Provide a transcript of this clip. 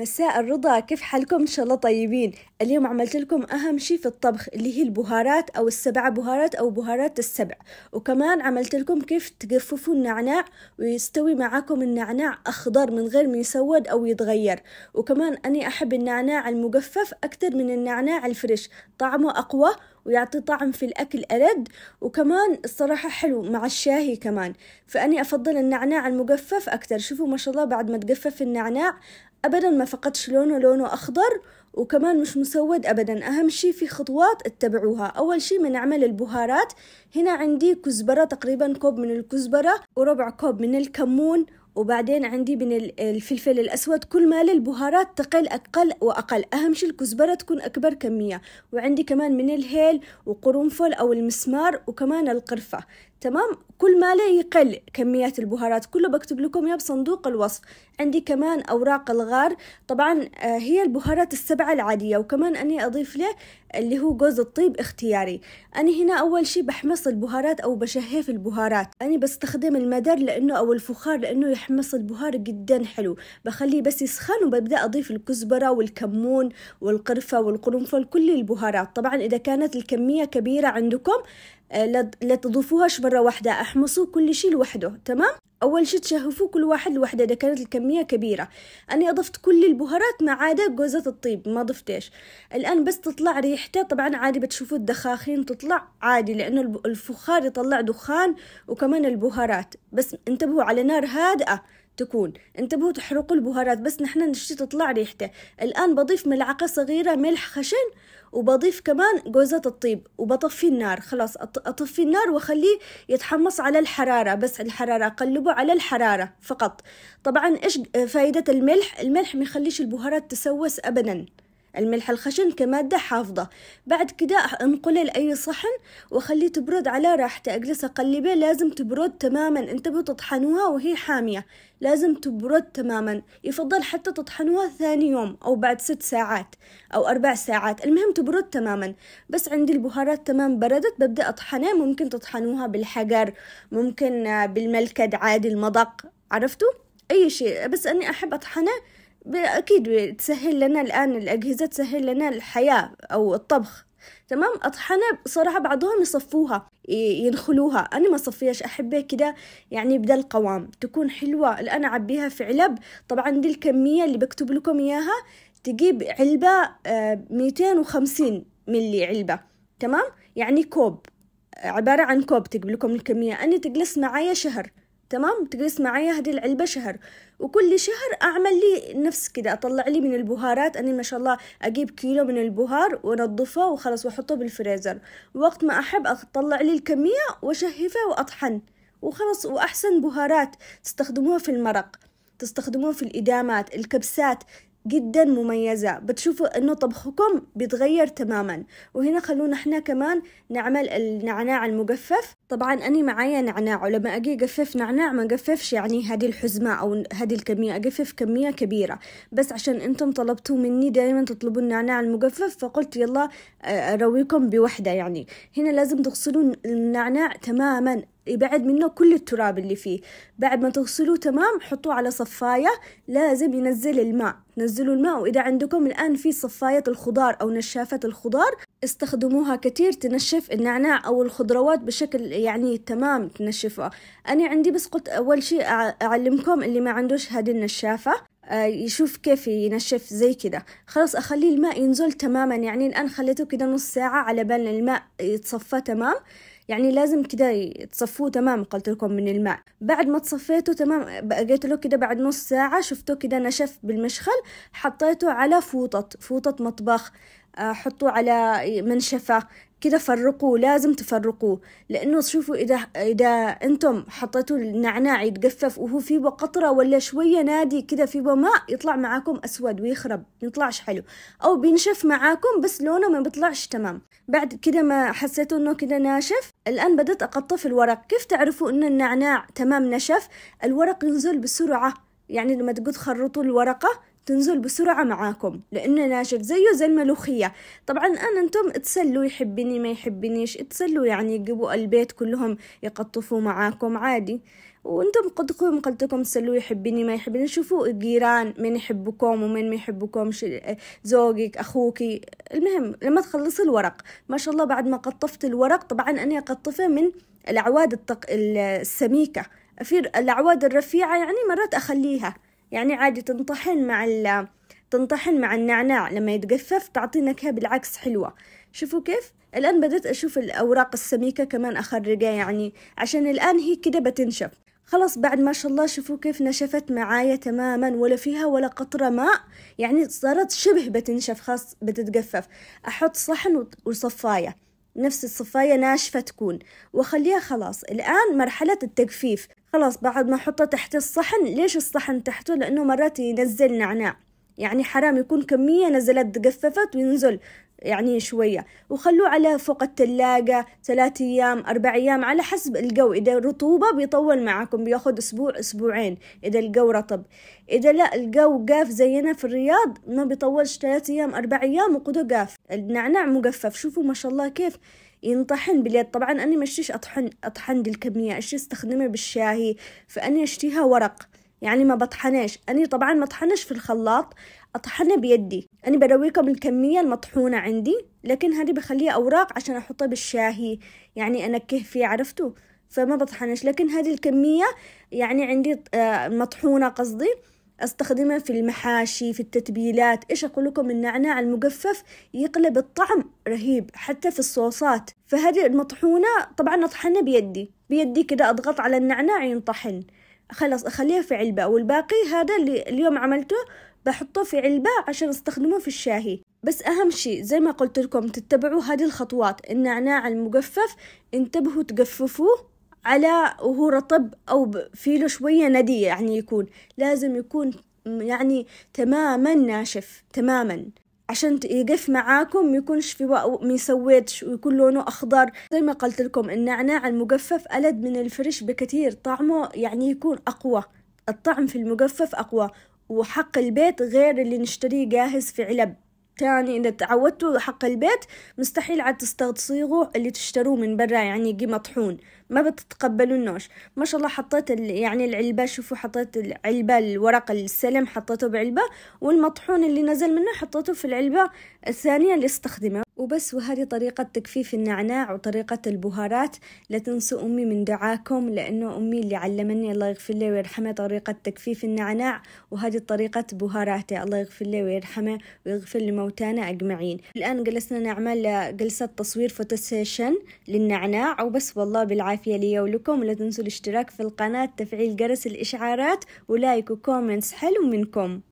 مساء الرضا كيف حالكم ان شاء الله طيبين اليوم عملت لكم اهم شيء في الطبخ اللي هي البهارات او السبع بهارات او بهارات السبع وكمان عملت لكم كيف تجففوا النعناع ويستوي معاكم النعناع اخضر من غير ما يسود او يتغير وكمان اني احب النعناع المجفف اكتر من النعناع الفريش طعمه اقوى ويعطي طعم في الأكل ارد وكمان الصراحة حلو مع الشاهي كمان فأني أفضل النعناع المجفف أكتر شوفوا ما شاء الله بعد ما تجفف النعناع أبدا ما فقدش لونه لونه أخضر وكمان مش مسود أبدا أهم شي في خطوات اتبعوها أول شي بنعمل البهارات هنا عندي كزبرة تقريبا كوب من الكزبرة وربع كوب من الكمون وبعدين عندي من الفلفل الأسود كل ما للبهارات تقل أقل وأقل أهم شيء الكزبرة تكون أكبر كمية وعندي كمان من الهيل وقرنفل أو المسمار وكمان القرفة تمام كل ما لي يقل كميات البهارات كله بكتب لكم يا بصندوق الوصف عندي كمان أوراق الغار طبعا آه، هي البهارات السبعة العادية وكمان أني أضيف له اللي هو جوز الطيب اختياري أنا هنا أول شي بحمص البهارات أو بشهيف البهارات أنا بستخدم المدر لأنه أو الفخار لأنه يحمص البهار جدا حلو بخليه بس يسخن وببدأ أضيف الكزبرة والكمون والقرفة والقرنفل كل البهارات طبعا إذا كانت الكمية كبيرة عندكم آه، لا تضيفوهاش مرة واحدة احمصوا كل شيء لوحده تمام أول شيء تشهفوه كل واحد لوحده إذا كانت الكمية كبيرة أنا أضفت كل البهارات ما عدا جوزة الطيب ما ضفتش الآن بس تطلع ريحته طبعا عادي بتشوفوا الدخاخين تطلع عادي لأنه الفخار يطلع دخان وكمان البهارات بس انتبهوا على نار هادئة تكون انتبهوا تحرقوا البهارات بس نحن نشتي تطلع ريحته الآن بضيف ملعقة صغيرة ملح خشن وبضيف كمان جوزة الطيب وبطفي النار خلاص أطفي النار وأخليه يتحمص على الحرارة بس الحرارة قلبه على الحرارة فقط طبعا إيش فائدة الملح الملح ما يخليش البهارات تسوس أبدا الملح الخشن كمادة حافظة بعد كده انقله لأي صحن وخليه تبرد على راحته أجلس أقلبه لازم تبرد تماما انتبهوا تطحنوها وهي حامية لازم تبرد تماما يفضل حتى تطحنوها ثاني يوم أو بعد ست ساعات أو أربع ساعات المهم تبرد تماما بس عندي البهارات تمام بردت ببدأ أطحنها ممكن تطحنوها بالحجر ممكن بالملكد عادي المضق عرفتوا أي شيء بس أني أحب أطحنه أكيد تسهل لنا الآن الأجهزة تسهل لنا الحياة أو الطبخ تمام أطحنة بصراحة بعضهم يصفوها ينخلوها أنا ما صفيهاش أحبها كده يعني بدا القوام تكون حلوة الآن أعبيها في علب طبعا دي الكمية اللي بكتب لكم إياها تجيب علبة آه، ميتين وخمسين ملي علبة تمام يعني كوب عبارة عن كوب تجيب لكم الكمية أنا تجلس معايا شهر تمام تجلس معايا هذه العلبة شهر وكل شهر أعمل لي نفس كده أطلع لي من البهارات أني ما شاء الله أجيب كيلو من البهار وأنظفه وخلاص وأحطه بالفريزر وقت ما أحب أطلع لي الكمية وأشهفه وأطحن وخلاص وأحسن بهارات تستخدموها في المرق تستخدموها في الإدامات الكبسات جدا مميزة بتشوفوا انه طبخكم بيتغير تماما وهنا خلونا احنا كمان نعمل النعناع المجفف طبعا أنا معايا نعناع ولما أجي أجفف نعناع ما أجففش يعني هذه الحزمة أو هذه الكمية أجفف كمية كبيرة بس عشان أنتم طلبتوا مني دايما تطلبوا النعناع المجفف فقلت يلا آه، أرويكم بوحدة يعني هنا لازم تغسلوا النعناع تماما يبعد إيه، منه كل التراب اللي فيه بعد ما تغسلوه تمام حطوه على صفاية لازم ينزل الماء نزلوا الماء وإذا عندكم الآن في صفاية الخضار أو نشافة الخضار استخدموها كتير تنشف النعناع أو الخضروات بشكل يعني تمام تنشفها أنا عندي بس قلت أول شيء أعلمكم اللي ما عندوش هذه النشافة آه، يشوف كيف ينشف زي كده خلاص أخليه الماء ينزل تماما يعني الآن خليته كده نص ساعة على بال الماء يتصفى تمام يعني لازم كده تصفوه تمام قلت لكم من الماء بعد ما تصفيته تمام بقيت له كده بعد نص ساعة شفته كده نشف بالمشخل حطيته على فوطة فوطة مطبخ آه، حطوه على منشفة كده فرقوه لازم تفرقوه لأنه شوفوا إذا إذا أنتم حطيتوا النعناع يتقفف وهو فيه قطرة ولا شوية نادي كده فيه ماء يطلع معاكم أسود ويخرب ما يطلعش حلو أو بينشف معاكم بس لونه ما بيطلعش تمام بعد كده ما حسيتوا إنه كده ناشف الآن بدأت أقطف الورق كيف تعرفوا إن النعناع تمام نشف الورق ينزل بسرعة يعني لما تقول خرطوا الورقة تنزل بسرعة معاكم لأنه ناشف زيه زي الملوخية طبعا أنا أنتم تسلوا يحبني ما يحبنيش تسلوا يعني يجيبوا البيت كلهم يقطفوا معاكم عادي وانتم قدكم قلتكم تسلوا يحبني ما يحبني شوفوا الجيران من يحبكم ومن ما يحبكم زوجك اخوكي المهم لما تخلصي الورق ما شاء الله بعد ما قطفت الورق طبعا انا اقطفه من الاعواد السميكه في الاعواد الرفيعه يعني مرات اخليها يعني عادي تنطحن مع ال تنطحن مع النعناع لما يتجفف تعطي نكهة بالعكس حلوة شوفوا كيف الآن بدأت أشوف الأوراق السميكة كمان أخرجها يعني عشان الآن هي كده بتنشف خلاص بعد ما شاء الله شوفوا كيف نشفت معايا تماما ولا فيها ولا قطرة ماء يعني صارت شبه بتنشف خاص بتتجفف أحط صحن وصفاية نفس الصفاية ناشفة تكون وأخليها خلاص الآن مرحلة التجفيف خلاص بعد ما حطه تحت الصحن ليش الصحن تحته لأنه مرات ينزل نعناع يعني حرام يكون كمية نزلت تجففت وينزل يعني شوية وخلوه على فوق التلاجة ثلاثة أيام أربع أيام على حسب الجو إذا رطوبة بيطول معكم بياخد أسبوع أسبوعين إذا الجو رطب إذا لا الجو قاف زينا في الرياض ما بيطولش ثلاثة أيام أربع أيام وقده قاف النعناع مجفف شوفوا ما شاء الله كيف ينطحن باليد طبعا أنا مشتيش أطحن أطحن دي الكمية أشتي استخدمها بالشاهي فأني أشتيها ورق يعني ما بطحناش أنا طبعا ما طحنش في الخلاط أطحنه بيدي أنا برويكم الكمية المطحونة عندي لكن هذه بخليها أوراق عشان أحطها بالشاهي يعني أنكه فيه عرفتوا فما بطحنش لكن هذه الكمية يعني عندي آه، مطحونة قصدي أستخدمه في المحاشي في التتبيلات إيش أقول لكم النعناع المجفف يقلب الطعم رهيب حتى في الصوصات فهذه المطحونة طبعا أطحنها بيدي بيدي كده أضغط على النعناع ينطحن خلاص أخليها في علبة والباقي هذا اللي اليوم عملته بحطه في علبة عشان استخدمه في الشاهي بس أهم شيء زي ما قلت لكم تتبعوا هذه الخطوات النعناع المجفف انتبهوا تجففوه على وهو رطب أو في له شوية ندي يعني يكون لازم يكون يعني تماما ناشف تماما عشان يقف معاكم يكونش في ميسويتش ويكون لونه أخضر زي ما قلت لكم النعناع المجفف ألد من الفريش بكثير طعمه يعني يكون أقوى الطعم في المجفف أقوى وحق البيت غير اللي نشتريه جاهز في علب تاني إذا تعودتوا حق البيت مستحيل عاد تستصيغوا اللي تشتروه من برا يعني قي مطحون ما بتتقبلونوش ما شاء الله حطيت يعني العلبة شوفوا حطيت العلبة الورق السلم حطيته بعلبة والمطحون اللي نزل منه حطيته في العلبة الثانية اللي استخدمها وبس وهذه طريقة تجفيف النعناع وطريقة البهارات لا تنسوا أمي من دعاكم لأنه أمي اللي علمني الله يغفر لي ويرحمه طريقة تجفيف النعناع وهذه طريقة بهاراته الله يغفر لي ويرحمه ويغفر لموتانا أجمعين الآن جلسنا نعمل جلسة تصوير فوتوسيشن للنعناع وبس والله بالعافية لي ولكم ولا تنسوا الاشتراك في القناة تفعيل جرس الإشعارات ولايك وكومنتس حلو منكم